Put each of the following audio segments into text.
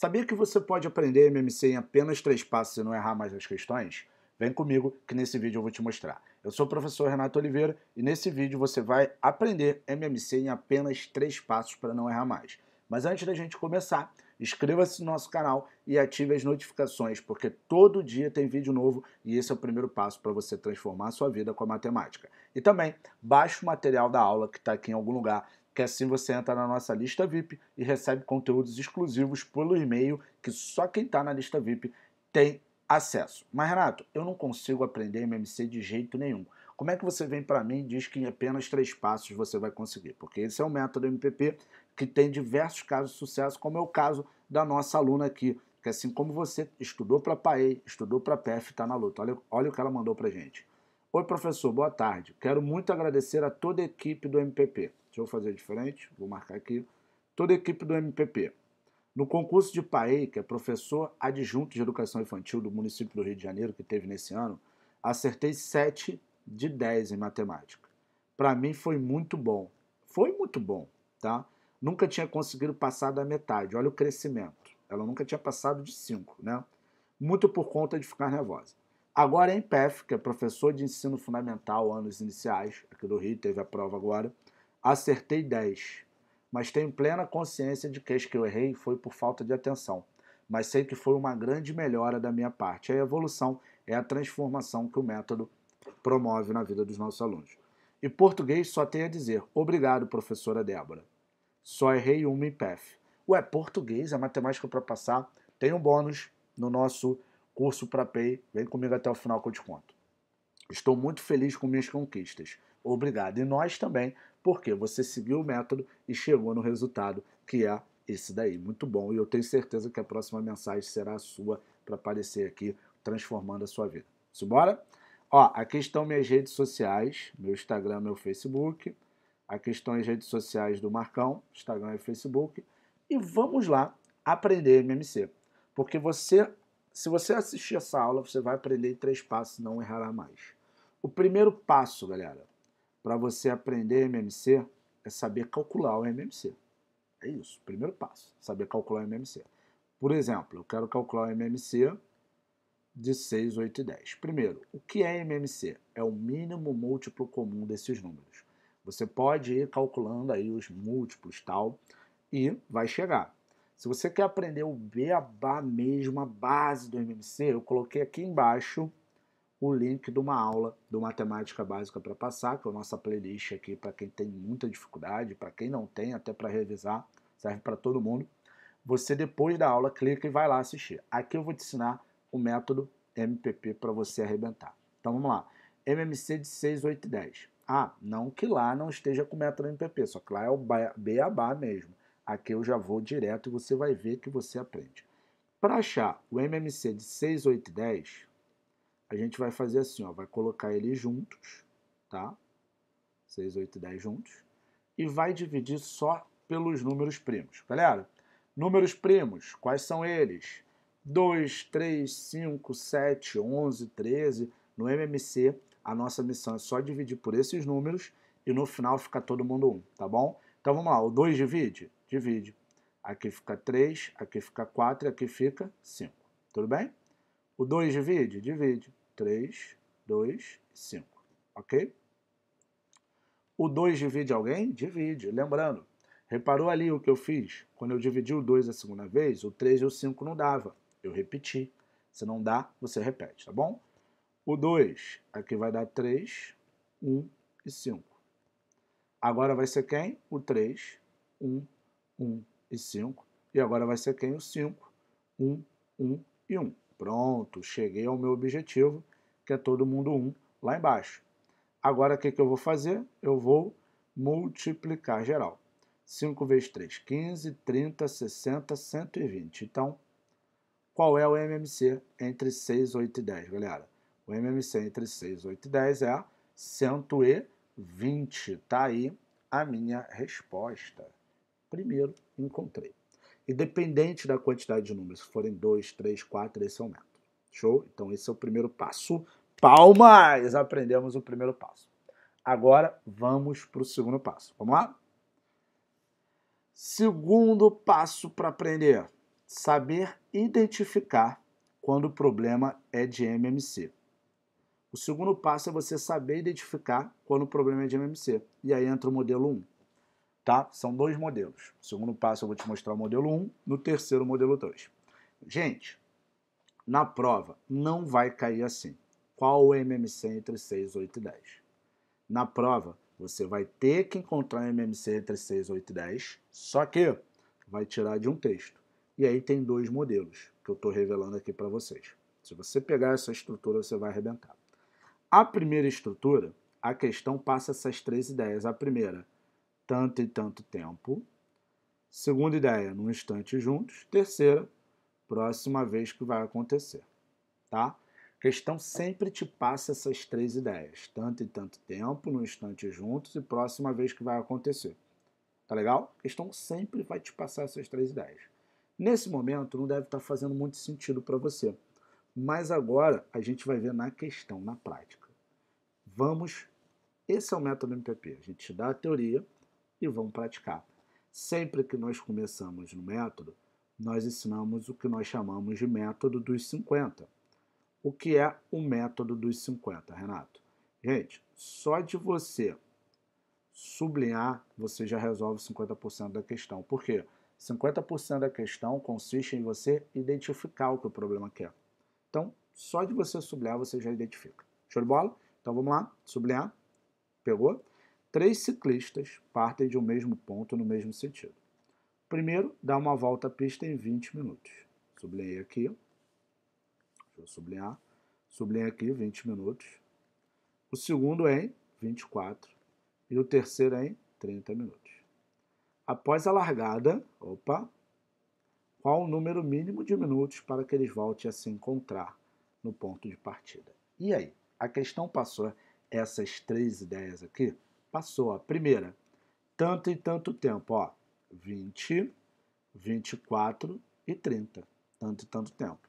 Sabia que você pode aprender MMC em apenas três passos e não errar mais as questões? Vem comigo que nesse vídeo eu vou te mostrar. Eu sou o professor Renato Oliveira e nesse vídeo você vai aprender MMC em apenas três passos para não errar mais. Mas antes da gente começar, inscreva-se no nosso canal e ative as notificações, porque todo dia tem vídeo novo e esse é o primeiro passo para você transformar a sua vida com a matemática. E também, baixe o material da aula que está aqui em algum lugar que assim você entra na nossa lista VIP e recebe conteúdos exclusivos pelo e-mail que só quem está na lista VIP tem acesso. Mas Renato, eu não consigo aprender MMC de jeito nenhum. Como é que você vem para mim e diz que em apenas três passos você vai conseguir? Porque esse é o método MPP que tem diversos casos de sucesso, como é o caso da nossa aluna aqui, que assim como você estudou para PAE, estudou para PEF, está na luta. Olha, olha o que ela mandou para gente. Oi, professor, boa tarde. Quero muito agradecer a toda a equipe do MPP. Deixa eu fazer diferente, vou marcar aqui. Toda a equipe do MPP. No concurso de PAEI, que é professor adjunto de educação infantil do município do Rio de Janeiro, que teve nesse ano, acertei 7 de 10 em matemática. Para mim foi muito bom. Foi muito bom, tá? Nunca tinha conseguido passar da metade. Olha o crescimento. Ela nunca tinha passado de 5, né? Muito por conta de ficar nervosa. Agora em PEF, que é professor de ensino fundamental, anos iniciais, aqui do Rio, teve a prova agora acertei 10, mas tenho plena consciência de que as que eu errei foi por falta de atenção. Mas sei que foi uma grande melhora da minha parte. A evolução é a transformação que o método promove na vida dos nossos alunos. E português só tem a dizer: obrigado, professora Débora. Só errei uma em PEF. Ué, português, é matemática para passar, tem um bônus no nosso curso para PEI. Vem comigo até o final que eu te conto. Estou muito feliz com minhas conquistas. Obrigado. E nós também porque você seguiu o método e chegou no resultado que é esse daí. Muito bom, e eu tenho certeza que a próxima mensagem será a sua para aparecer aqui, transformando a sua vida. Simbora? Ó, aqui estão minhas redes sociais, meu Instagram, meu Facebook. Aqui estão as redes sociais do Marcão, Instagram e Facebook. E vamos lá aprender MMC. Porque você, se você assistir essa aula, você vai aprender em três passos, e não errará mais. O primeiro passo, galera, para você aprender MMC é saber calcular o MMC. É isso, primeiro passo, saber calcular o MMC. Por exemplo, eu quero calcular o MMC de 6, 8 e 10. Primeiro, o que é MMC? É o mínimo múltiplo comum desses números. Você pode ir calculando aí os múltiplos tal e vai chegar. Se você quer aprender o beabá mesmo, a base do MMC, eu coloquei aqui embaixo o link de uma aula do Matemática Básica para Passar, que é a nossa playlist aqui para quem tem muita dificuldade, para quem não tem, até para revisar, serve para todo mundo. Você, depois da aula, clica e vai lá assistir. Aqui eu vou te ensinar o método MPP para você arrebentar. Então vamos lá. MMC de 6, 8 e 10. Ah, não que lá não esteja com o método MPP, só que lá é o beabá mesmo. Aqui eu já vou direto e você vai ver que você aprende. Para achar o MMC de 6, 8 e 10, a gente vai fazer assim, ó, vai colocar eles juntos, tá? 6, 8 e 10 juntos. E vai dividir só pelos números primos. Galera, números primos, quais são eles? 2, 3, 5, 7, 11, 13. No MMC, a nossa missão é só dividir por esses números e no final fica todo mundo 1, tá bom? Então vamos lá, o 2 divide? Divide. Aqui fica 3, aqui fica 4 e aqui fica 5. Tudo bem? O 2 divide? Divide. 3, 2, 5. Ok? O 2 divide alguém? Divide. Lembrando, reparou ali o que eu fiz? Quando eu dividi o 2 a segunda vez, o 3 e o 5 não dava. Eu repeti. Se não dá, você repete, tá bom? O 2, aqui vai dar 3, 1 e 5. Agora vai ser quem? O 3, 1, 1 e 5. E agora vai ser quem? O 5, 1, 1 e 1. Pronto, cheguei ao meu objetivo que é todo mundo 1 lá embaixo. Agora o que, que eu vou fazer? Eu vou multiplicar geral. 5 vezes 3, 15, 30, 60, 120. Então, qual é o MMC entre 6, 8 e 10, galera? O MMC entre 6, 8 e 10 é 120. Tá aí a minha resposta. Primeiro, encontrei. Independente da quantidade de números, se forem 2, 3, 4, esse é o método. Show? Então, esse é o primeiro passo palmas! Aprendemos o primeiro passo. Agora vamos para o segundo passo. Vamos lá? Segundo passo para aprender: saber identificar quando o problema é de MMC. O segundo passo é você saber identificar quando o problema é de MMC. E aí entra o modelo 1. Tá? São dois modelos. No segundo passo eu vou te mostrar o modelo 1, no terceiro o modelo 2. Gente, na prova não vai cair assim qual o MMC entre 6, 8 e 10. Na prova, você vai ter que encontrar o MMC entre 6, 8 e 10, só que vai tirar de um texto. E aí tem dois modelos que eu estou revelando aqui para vocês. Se você pegar essa estrutura, você vai arrebentar. A primeira estrutura, a questão passa essas três ideias. A primeira, tanto e tanto tempo. Segunda ideia, num instante juntos. Terceira, próxima vez que vai acontecer. Tá? A questão sempre te passa essas três ideias, tanto e tanto tempo, no instante juntos e próxima vez que vai acontecer. Tá legal? A questão sempre vai te passar essas três ideias. Nesse momento não deve estar tá fazendo muito sentido para você, mas agora a gente vai ver na questão, na prática. Vamos, esse é o método MPP. A gente te dá a teoria e vamos praticar. Sempre que nós começamos no método, nós ensinamos o que nós chamamos de método dos 50 o que é o método dos 50, Renato? Gente, só de você sublinhar, você já resolve 50% da questão. Por quê? 50% da questão consiste em você identificar o que o problema quer. Então, só de você sublinhar, você já identifica. Show de bola? Então vamos lá, sublinhar. Pegou? Três ciclistas partem de um mesmo ponto no mesmo sentido. Primeiro, dá uma volta à pista em 20 minutos. Sublinhei aqui, vou sublinhar. aqui 20 minutos. O segundo é em 24 e o terceiro é em 30 minutos. Após a largada, opa, qual o número mínimo de minutos para que eles voltem a se encontrar no ponto de partida? E aí? A questão passou essas três ideias aqui? Passou a primeira, tanto e tanto tempo, ó, 20, 24 e 30, tanto e tanto tempo.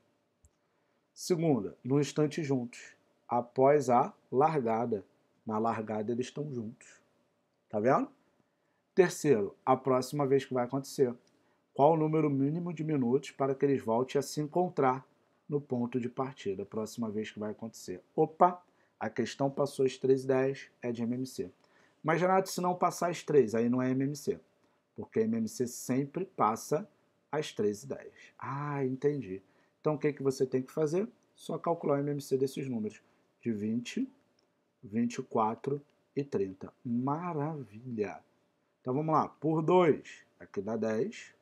Segunda, no instante juntos, após a largada. Na largada eles estão juntos. Tá vendo? Terceiro, a próxima vez que vai acontecer. Qual o número mínimo de minutos para que eles voltem a se encontrar no ponto de partida? Próxima vez que vai acontecer. Opa, a questão passou as 3 e 10, é de MMC. Mas, Renato, se não passar as 3, aí não é MMC. Porque MMC sempre passa as 3 e 10. Ah, entendi. Então, o que, é que você tem que fazer? Só calcular o MMC desses números, de 20, 24 e 30. Maravilha! Então, vamos lá, por 2, aqui dá 10,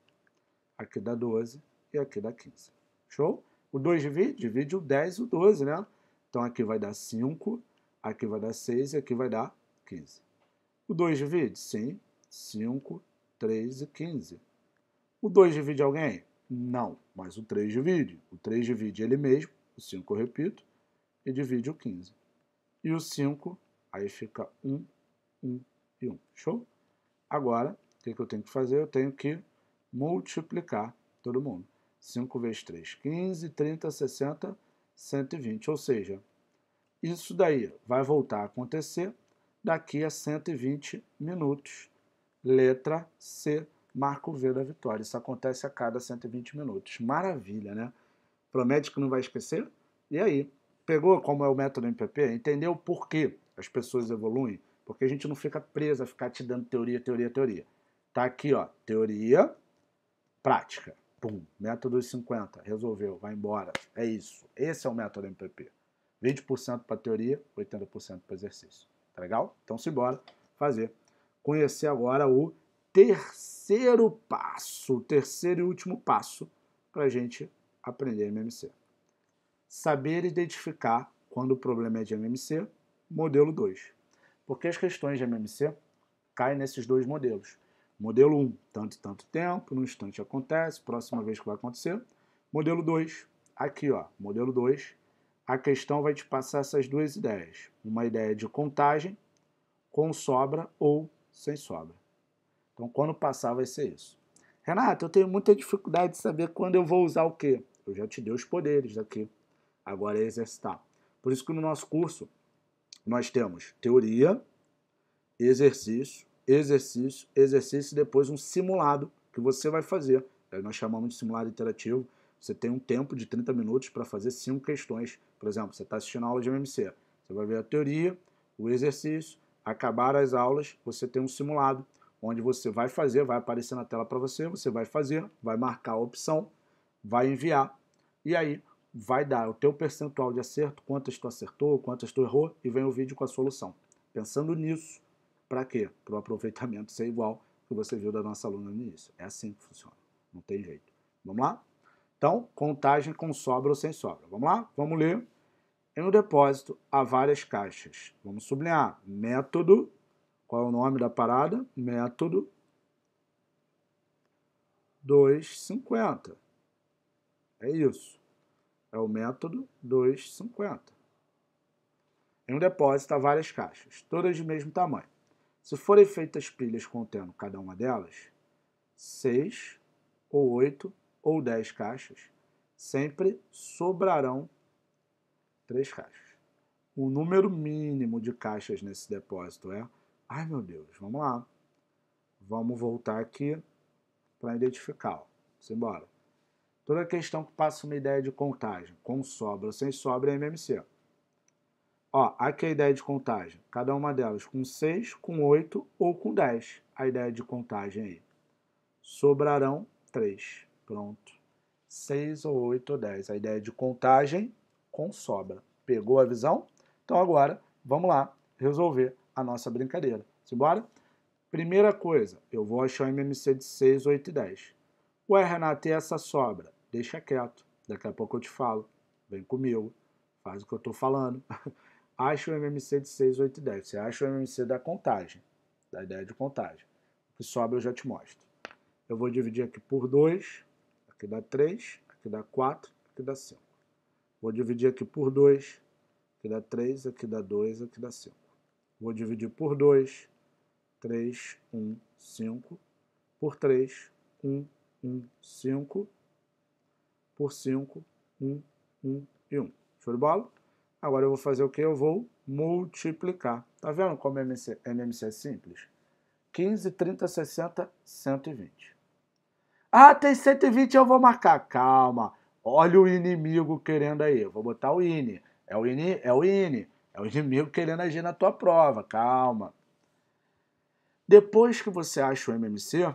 aqui dá 12 e aqui dá 15. Show? O 2 divide, divide o 10 e o 12, né? Então, aqui vai dar 5, aqui vai dar 6 e aqui vai dar 15. O 2 divide? Sim, 5, 3 e 15. O 2 divide alguém? Não, mas o 3 divide. O 3 divide ele mesmo, o 5 eu repito, e divide o 15. E o 5, aí fica 1, 1 e 1. Show? Agora, o que, que eu tenho que fazer? Eu tenho que multiplicar todo mundo. 5 vezes 3, 15, 30, 60, 120. Ou seja, isso daí vai voltar a acontecer daqui a 120 minutos. Letra C marca o V da vitória. Isso acontece a cada 120 minutos. Maravilha, né? Promete que não vai esquecer? E aí? Pegou como é o método MPP? Entendeu por que as pessoas evoluem? Porque a gente não fica preso a ficar te dando teoria, teoria, teoria. Tá aqui, ó, teoria, prática. Pum, método 50, resolveu, vai embora. É isso. Esse é o método MPP. 20% para teoria, 80% para exercício. Tá legal? Então simbora fazer. Conhecer agora o terceiro passo, o terceiro e último passo para a gente aprender MMC. Saber identificar quando o problema é de MMC, modelo 2. Porque as questões de MMC caem nesses dois modelos. Modelo 1, um, tanto e tanto tempo, no instante acontece, próxima vez que vai acontecer. Modelo 2, aqui ó, modelo 2, a questão vai te passar essas duas ideias. Uma ideia de contagem, com sobra ou sem sobra. Então, quando passar, vai ser isso. Renato, eu tenho muita dificuldade de saber quando eu vou usar o quê. Eu já te dei os poderes aqui. Agora é exercitar. Por isso que no nosso curso nós temos teoria, exercício, exercício, exercício e depois um simulado que você vai fazer. nós chamamos de simulado interativo. Você tem um tempo de 30 minutos para fazer cinco questões. Por exemplo, você está assistindo a aula de MMC. Você vai ver a teoria, o exercício, acabar as aulas, você tem um simulado onde você vai fazer, vai aparecer na tela para você, você vai fazer, vai marcar a opção, vai enviar e aí vai dar o teu percentual de acerto, quantas tu acertou, quantas tu errou e vem o vídeo com a solução. Pensando nisso, para quê? Para o aproveitamento ser igual que você viu da nossa aluna no início. É assim que funciona, não tem jeito. Vamos lá? Então, contagem com sobra ou sem sobra. Vamos lá? Vamos ler. Em um depósito há várias caixas. Vamos sublinhar. Método qual é o nome da parada? Método 250. É isso. É o método 250. Em um depósito há várias caixas, todas de mesmo tamanho. Se forem feitas pilhas contendo cada uma delas, seis ou oito ou dez caixas, sempre sobrarão três caixas. O número mínimo de caixas nesse depósito é Ai meu Deus, vamos lá. Vamos voltar aqui para identificar. Simbora. Toda questão que passa uma ideia de contagem, com sobra ou sem sobra, é MMC. Ó, aqui é a ideia de contagem, cada uma delas com 6, com 8 ou com 10. A ideia de contagem é aí. Sobrarão 3. Pronto. 6 ou 8 ou 10. A ideia de contagem com sobra. Pegou a visão? Então agora, vamos lá resolver a nossa brincadeira. Simbora? Primeira coisa, eu vou achar o MMC de 6, 8 e 10. Ué, Renato, e essa sobra? Deixa quieto. Daqui a pouco eu te falo. Vem comigo. Faz o que eu estou falando. acha o MMC de 6, 8 e 10. Você acha o MMC da contagem, da ideia de contagem. O que sobra eu já te mostro. Eu vou dividir aqui por 2, aqui dá 3, aqui dá 4, aqui dá 5. Vou dividir aqui por 2, aqui dá 3, aqui dá 2, aqui dá 5. Vou dividir por 2, 3, 1, 5. Por 3, 1, 1, 5. Por 5, 1, 1 e 1. Show de bola? Agora eu vou fazer o que? Eu vou multiplicar. Tá vendo como é MMC, MMC é simples? 15, 30, 60, 120. Ah, tem 120, eu vou marcar. Calma. Olha o inimigo querendo aí. Eu vou botar o INE. É o INE? É o INE. É o inimigo querendo agir na tua prova, calma. Depois que você acha o MMC,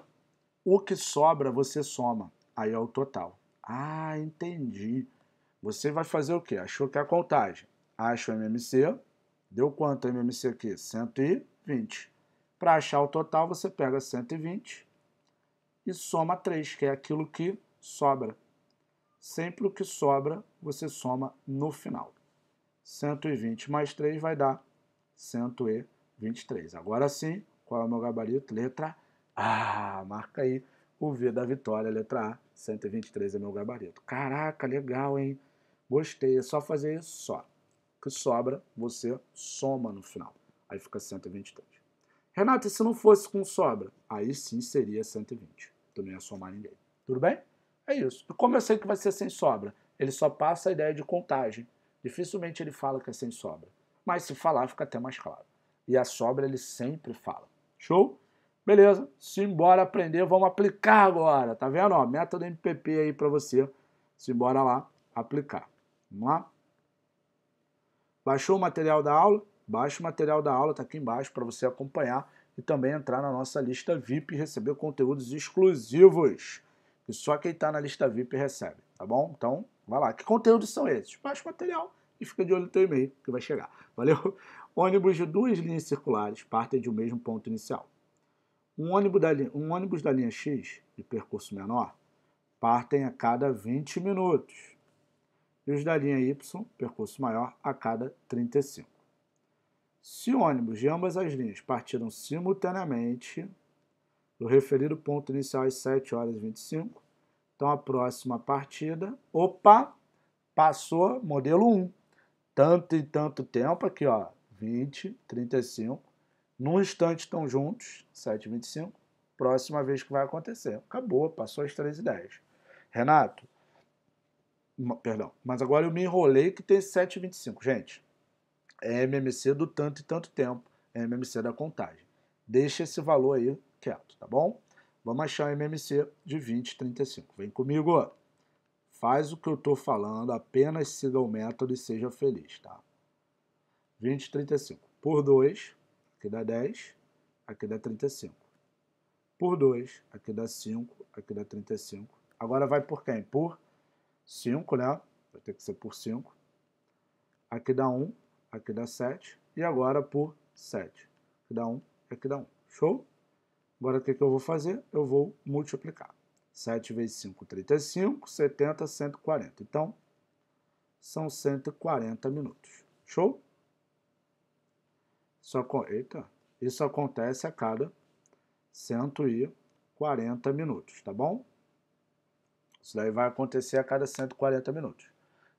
o que sobra você soma. Aí é o total. Ah, entendi. Você vai fazer o quê? Achou que é a contagem. Acha o MMC. Deu quanto MMC aqui? 120. Para achar o total, você pega 120 e soma 3, que é aquilo que sobra. Sempre o que sobra, você soma no final. 120 mais 3 vai dar 123. Agora sim, qual é o meu gabarito? Letra A. Marca aí o V da vitória, letra A. 123 é meu gabarito. Caraca, legal, hein? Gostei. É só fazer isso só. O que sobra, você soma no final. Aí fica 123. Renata, se não fosse com sobra, aí sim seria 120. Tu não ia somar ninguém. Tudo bem? É isso. E como eu sei que vai ser sem sobra? Ele só passa a ideia de contagem dificilmente ele fala que é sem sobra. Mas se falar, fica até mais claro. E a sobra ele sempre fala. Show? Beleza, simbora aprender, vamos aplicar agora. Tá vendo? Ó, meta MPP aí para você. Simbora lá aplicar. Vamos lá? Baixou o material da aula? Baixe o material da aula, tá aqui embaixo para você acompanhar e também entrar na nossa lista VIP e receber conteúdos exclusivos que só quem está na lista VIP recebe, tá bom? Então, Vai lá. Que conteúdos são esses? Baixa o material e fica de olho no teu e-mail, que vai chegar. Valeu? Ônibus de duas linhas circulares partem de um mesmo ponto inicial. Um ônibus da linha, um ônibus da linha X, de percurso menor, partem a cada 20 minutos. E os da linha Y, percurso maior, a cada 35. Se ônibus de ambas as linhas partiram simultaneamente do referido ponto inicial às 7 horas e 25, então a próxima partida, opa, passou modelo 1. Tanto e tanto tempo, aqui ó, 20, 35. Num instante estão juntos, 7, 25. Próxima vez que vai acontecer. Acabou, passou as 3 e 10. Renato, perdão, mas agora eu me enrolei que tem 7 e 25. Gente, é MMC do tanto e tanto tempo, é MMC da contagem. Deixa esse valor aí quieto, tá bom? Vamos achar o MMC de 20,35. Vem comigo. Faz o que eu estou falando, apenas siga o método e seja feliz, tá? 20,35 por 2, aqui dá 10, aqui dá 35. Por 2, aqui dá 5, aqui dá 35. Agora vai por quem? Por 5, né? Vai ter que ser por 5. Aqui dá 1, aqui dá 7. E agora por 7. Aqui dá 1, aqui dá 1. Show? Agora o que, que eu vou fazer? Eu vou multiplicar. 7 vezes 5, 35, 70, 140. Então, são 140 minutos. Show? Isso, eita, isso acontece a cada 140 minutos, tá bom? Isso daí vai acontecer a cada 140 minutos.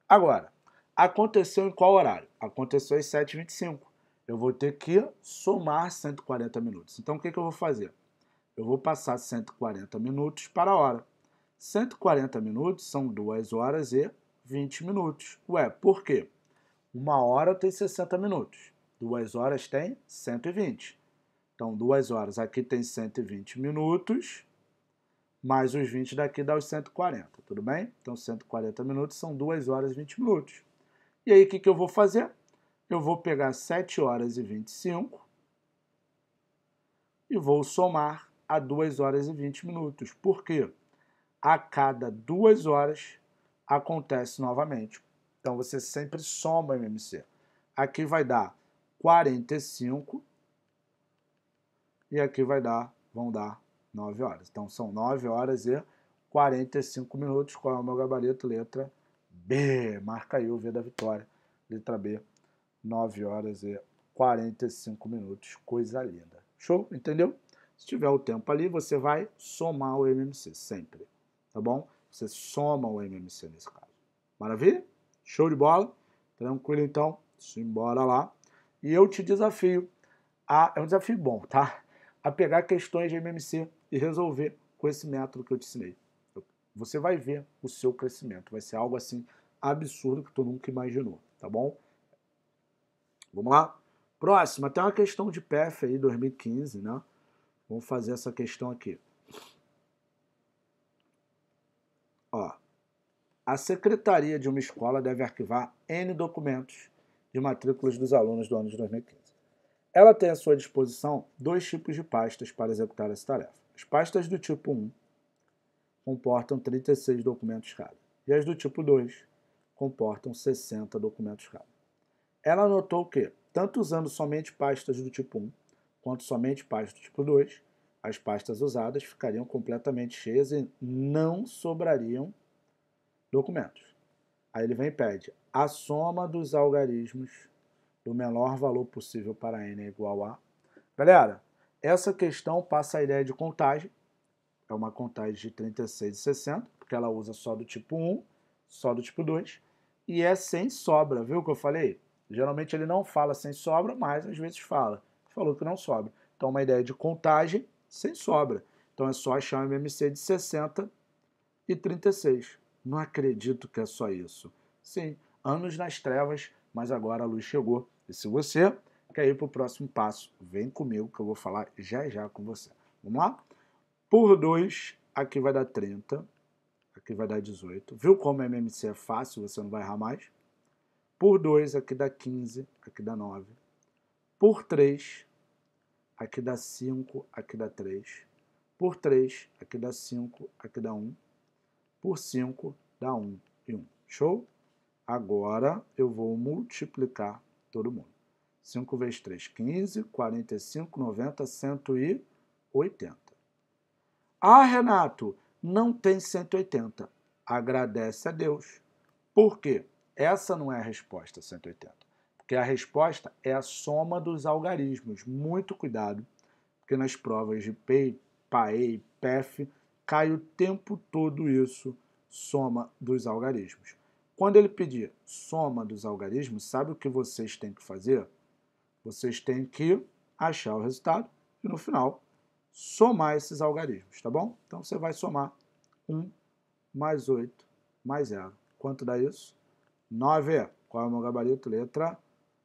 Agora, aconteceu em qual horário? Aconteceu às 7h25. Eu vou ter que somar 140 minutos. Então, o que, que eu vou fazer? eu vou passar 140 minutos para a hora. 140 minutos são 2 horas e 20 minutos. Ué, por quê? Uma hora tem 60 minutos, duas horas tem 120. Então, duas horas aqui tem 120 minutos, mais os 20 daqui dá os 140, tudo bem? Então, 140 minutos são 2 horas e 20 minutos. E aí, o que, que eu vou fazer? Eu vou pegar 7 horas e 25 e vou somar a 2 horas e 20 minutos. Por quê? A cada 2 horas acontece novamente. Então você sempre soma o MMC. Aqui vai dar 45 e aqui vai dar, vão dar 9 horas. Então são 9 horas e 45 minutos. Qual é o meu gabarito? Letra B. Marca aí o V da vitória. Letra B, 9 horas e 45 minutos. Coisa linda. Show? Entendeu? Se tiver o tempo ali, você vai somar o MMC sempre, tá bom? Você soma o MMC nesse caso. Maravilha? Show de bola? Tranquilo então? Simbora lá. E eu te desafio a, é um desafio bom, tá? A pegar questões de MMC e resolver com esse método que eu te ensinei. Você vai ver o seu crescimento, vai ser algo assim absurdo que tu nunca imaginou, tá bom? Vamos lá? Próxima, tem uma questão de PEF aí 2015, né? Vamos fazer essa questão aqui. Ó, a secretaria de uma escola deve arquivar N documentos de matrículas dos alunos do ano de 2015. Ela tem à sua disposição dois tipos de pastas para executar essa tarefa. As pastas do tipo 1 comportam 36 documentos cada, e as do tipo 2 comportam 60 documentos cada. Ela notou que, tanto usando somente pastas do tipo 1, quanto somente pasta tipo 2, as pastas usadas ficariam completamente cheias e não sobrariam documentos. Aí ele vem e pede a soma dos algarismos do menor valor possível para n é igual a. Galera, essa questão passa a ideia de contagem. É uma contagem de 36 e 60, porque ela usa só do tipo 1, só do tipo 2, e é sem sobra, viu o que eu falei? Geralmente ele não fala sem sobra, mas às vezes fala falou que não sobra. Então, uma ideia de contagem sem sobra. Então, é só achar um MMC de 60 e 36. Não acredito que é só isso. Sim, anos nas trevas, mas agora a luz chegou. E se você quer ir para o próximo passo, vem comigo que eu vou falar já já com você. Vamos lá? Por 2, aqui vai dar 30, aqui vai dar 18. Viu como MMC é fácil, você não vai errar mais? Por 2, aqui dá 15, aqui dá 9 por 3, aqui dá 5, aqui dá 3, por 3, aqui dá 5, aqui dá 1, por 5, dá 1 e 1. Show? Agora eu vou multiplicar todo mundo. 5 vezes 3, 15, 45, 90, 180. Ah, Renato, não tem 180. Agradece a Deus. Por quê? Essa não é a resposta 180 que a resposta é a soma dos algarismos. Muito cuidado, porque nas provas de PEI, PAEI, PEF, cai o tempo todo isso, soma dos algarismos. Quando ele pedir soma dos algarismos, sabe o que vocês têm que fazer? Vocês têm que achar o resultado e no final somar esses algarismos, tá bom? Então você vai somar 1 mais 8 mais 0. Quanto dá isso? 9. Qual é o meu gabarito? Letra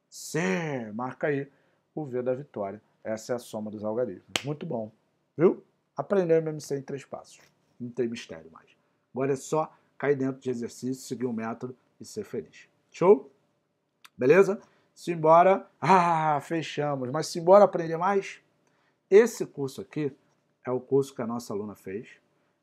C, marca aí o V da vitória. Essa é a soma dos algarismos. Muito bom, viu? Aprender MMC em três passos. Não tem mistério mais. Agora é só cair dentro de exercício, seguir o um método e ser feliz. Show? Beleza? Simbora. Ah, fechamos. Mas simbora aprender mais? Esse curso aqui é o curso que a nossa aluna fez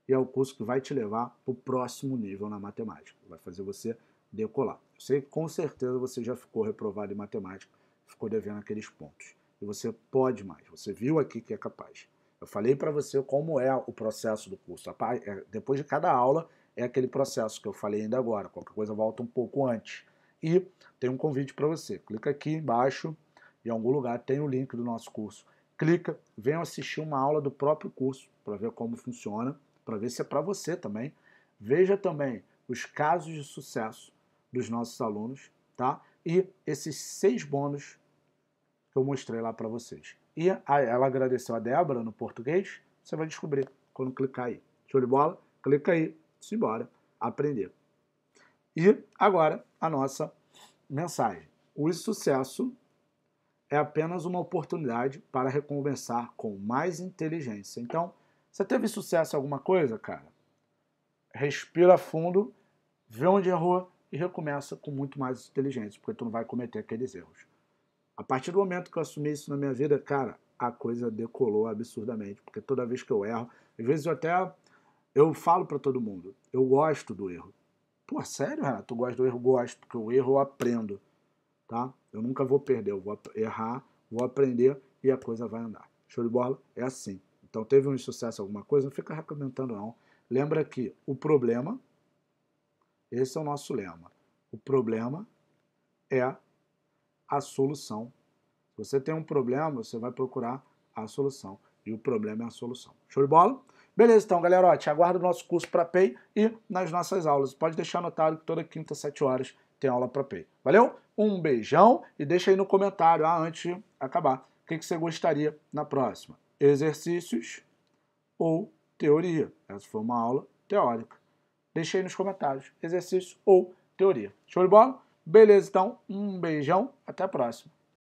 e é o curso que vai te levar para o próximo nível na matemática. Vai fazer você decolar. Eu sei que com certeza você já ficou reprovado em matemática, ficou devendo aqueles pontos. E você pode mais, você viu aqui que é capaz. Eu falei para você como é o processo do curso. É, depois de cada aula é aquele processo que eu falei ainda agora. Qualquer coisa volta um pouco antes. E tem um convite para você. Clica aqui embaixo, em algum lugar tem o link do nosso curso. Clica, venha assistir uma aula do próprio curso para ver como funciona, para ver se é para você também. Veja também os casos de sucesso dos nossos alunos, tá? E esses seis bônus que eu mostrei lá para vocês. E a, ela agradeceu a Débora no português, você vai descobrir quando clicar aí. Show de bola? Clica aí, simbora, aprender. E agora a nossa mensagem. O sucesso é apenas uma oportunidade para recompensar com mais inteligência. Então, você teve sucesso em alguma coisa, cara? Respira fundo, vê onde errou, e recomeça com muito mais inteligência, porque tu não vai cometer aqueles erros. A partir do momento que eu assumi isso na minha vida, cara, a coisa decolou absurdamente, porque toda vez que eu erro, às vezes eu até eu falo para todo mundo, eu gosto do erro. Pô, sério, Renato? Tu gosta do erro? Gosto, porque o erro eu aprendo, tá? Eu nunca vou perder, eu vou errar, vou aprender e a coisa vai andar. Show de bola? É assim. Então teve um sucesso, alguma coisa, não fica recomendando não. Lembra que o problema esse é o nosso lema. O problema é a solução. Se você tem um problema, você vai procurar a solução. E o problema é a solução. Show de bola? Beleza, então, galera, ó, te aguardo no nosso curso para PEI e nas nossas aulas. Pode deixar anotado que toda quinta, sete 7 horas, tem aula para PEI. Valeu? Um beijão e deixa aí no comentário, ah, antes de acabar, o que, que você gostaria na próxima? Exercícios ou teoria? Essa foi uma aula teórica. Deixe aí nos comentários, exercício ou teoria. Show de bola? Beleza, então. Um beijão. Até a próxima.